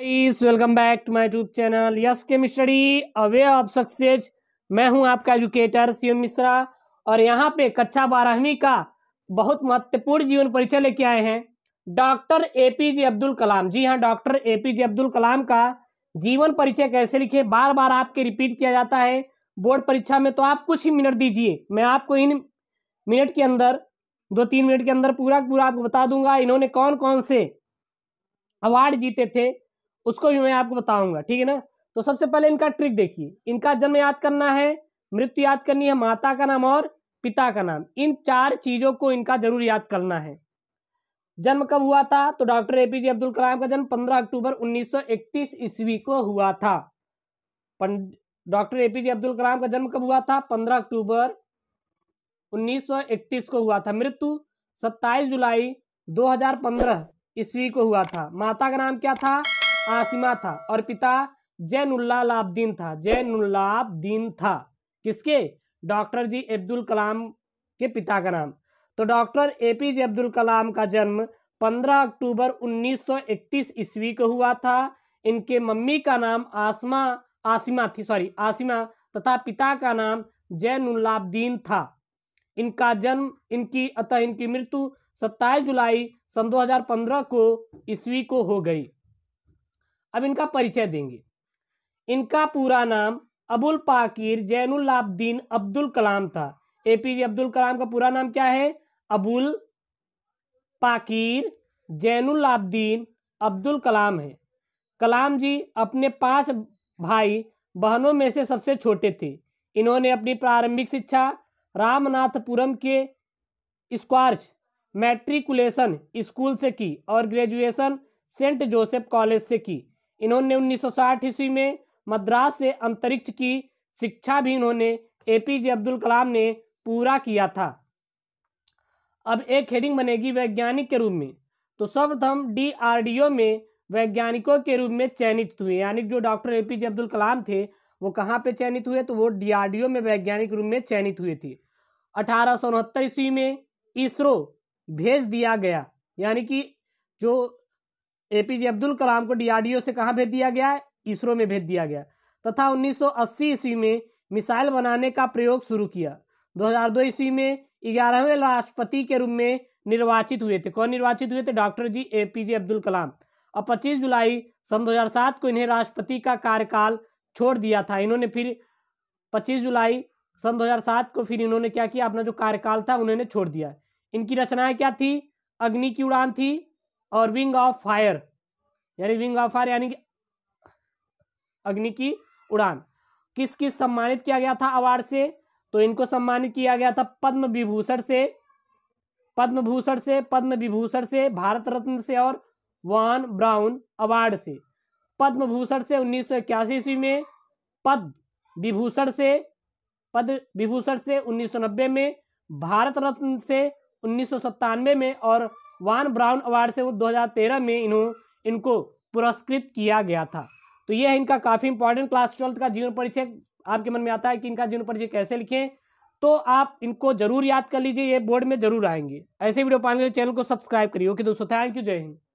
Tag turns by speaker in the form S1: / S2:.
S1: welcome back to my YouTube channel यस के मिश्री अवे ऑफ सक्सेस मैं हूं आपका एजुकेटर सीएम मिश्रा और यहां पे कक्षा बारहवीं का बहुत महत्वपूर्ण जीवन परिचय लेके आए हैं डॉक्टर एपीजे अब्दुल कलाम जी हां डॉक्टर एपीजे अब्दुल कलाम का जीवन परिचय कैसे लिखे बार बार आपके रिपीट किया जाता है बोर्ड परीक्षा में तो आप कुछ ही मिनट दीजिए मैं आपको इन मिनट के अंदर दो तीन मिनट के अंदर पूरा पूरा आपको बता दूंगा इन्होंने कौन कौन से अवार्ड जीते थे उसको भी मैं आपको बताऊंगा ठीक है ना तो सबसे पहले इनका ट्रिक देखिए इनका जन्म याद करना है मृत्यु याद करनी है माता का नाम और पिता का नाम इन चार चीजों को इनका जरूर याद करना है जन्म कब हुआ था तो डॉक्टर एपीजे अब्दुल कलाम का जन्म 15 अक्टूबर 1931 ईस्वी को हुआ था डॉक्टर एपीजे अब्दुल कलाम का जन्म कब हुआ था 15 अक्टूबर 1931 को हुआ था मृत्यु 27 जुलाई 2015 ईस्वी को हुआ था माता का नाम क्या था आसिमा था और पिता जैनुल्लाब्दीन था जैनुल्लाब्दीन था किसके डॉक्टर जी अब्दुल कलाम के पिता का नाम तो doctor A P J Abdul Kalam का जन्म 15 अक्टूबर 1931 ईस्वी को हुआ था इनके मम्मी का नाम आसमा आसिमा थी सॉरी आसिमा तथा पिता का नाम उल्लाब्दीन था इनका जन्म इनकी अतः इनकी मृत्यु 27 जुलाई सन 2015 को ईस्वी को हो गई अब इनका परिचय देंगे इनका पूरा नाम अबुल पाकिर जैनुल्लाब्दीन अब्दुल कलाम था एपीजे अब्दुल कलाम का पूरा नाम क्या है अबुल पाकिर जैनुल्लाब्दीन अब्दुल कलाम है कलाम जी अपने पांच भाई बहनों में से सबसे छोटे थे इन्होंने अपनी प्रारंभिक शिक्षा रामनाथपुरम के स्क्वार्च मैट्रिकुलेशन स्कूल से की और ग्रेजुएशन सेंट जोसेफ कॉलेज से की इन्होंने 1960 ईस्वी में मद्रास से अंतरिक्ष की शिक्षा भी इन्होंने एपीजे अब्दुल कलाम ने पूरा किया था अब एक हेडिंग बनेगी वैज्ञानिक के रूप में तो सर्वप्रथम डीआरडीओ में वैज्ञानिकों के रूप में चयनित हुए यानी जो doctor A P J Abdul Kalam थे वो कहाँ पे चयनित हुए तो वो डीआरडीओ में वैज्ञानिक रूप में चयनित हुए थे अठारह ईस्वी में इसरो भेज दिया गया यानी कि जो एपीजे अब्दुल कलाम को डीआरडीओ से कहाँ भेज दिया गया है इसरो में भेज दिया गया तथा 1980 ईस्वी में मिसाइल बनाने का प्रयोग शुरू किया 2002 ईस्वी में ग्यारहवें राष्ट्रपति के रूप में निर्वाचित हुए थे कौन निर्वाचित हुए थे डॉक्टर जी A P J Abdul Kalam और पच्चीस जुलाई सन दो को इन्हें राष्ट्रपति का कार्यकाल छोड़ दिया था इन्होंने फिर पच्चीस जुलाई सन 2007 को फिर इन्होंने क्या किया अपना जो कार्यकाल था उन्होंने छोड़ दिया इनकी रचनाएं क्या थी अग्नि की उड़ान थी और विंग ऑफ फायर यानी विंग ऑफ फायर यानी कि अग्नि की उड़ान किस किस सम्मानित किया गया था अवार्ड से तो इनको सम्मानित किया गया था पद्म विभूषण से पद्म भूषण से पद्म विभूषण से भारत रत्न से और वान ब्राउन अवार्ड से पद्म भूषण से उन्नीस ईस्वी में पद विभूषण से पद विभूषण से 1990 में भारत रत्न से उन्नीस में और वान ब्राउन अवार्ड से 2013 में इन्हों इनको पुरस्कृत किया गया था तो यह है इनका काफ़ी इंपॉर्टेंट क्लास ट्वेल्थ का जीवन परिचय आपके मन में आता है कि इनका जीवन परिचय कैसे लिखें तो आप इनको जरूर याद कर लीजिए ये बोर्ड में जरूर आएंगे ऐसे वीडियो पाने के लिए चैनल को सब्सक्राइब करिए ओके दोस्तों थैंक यू जय हिंद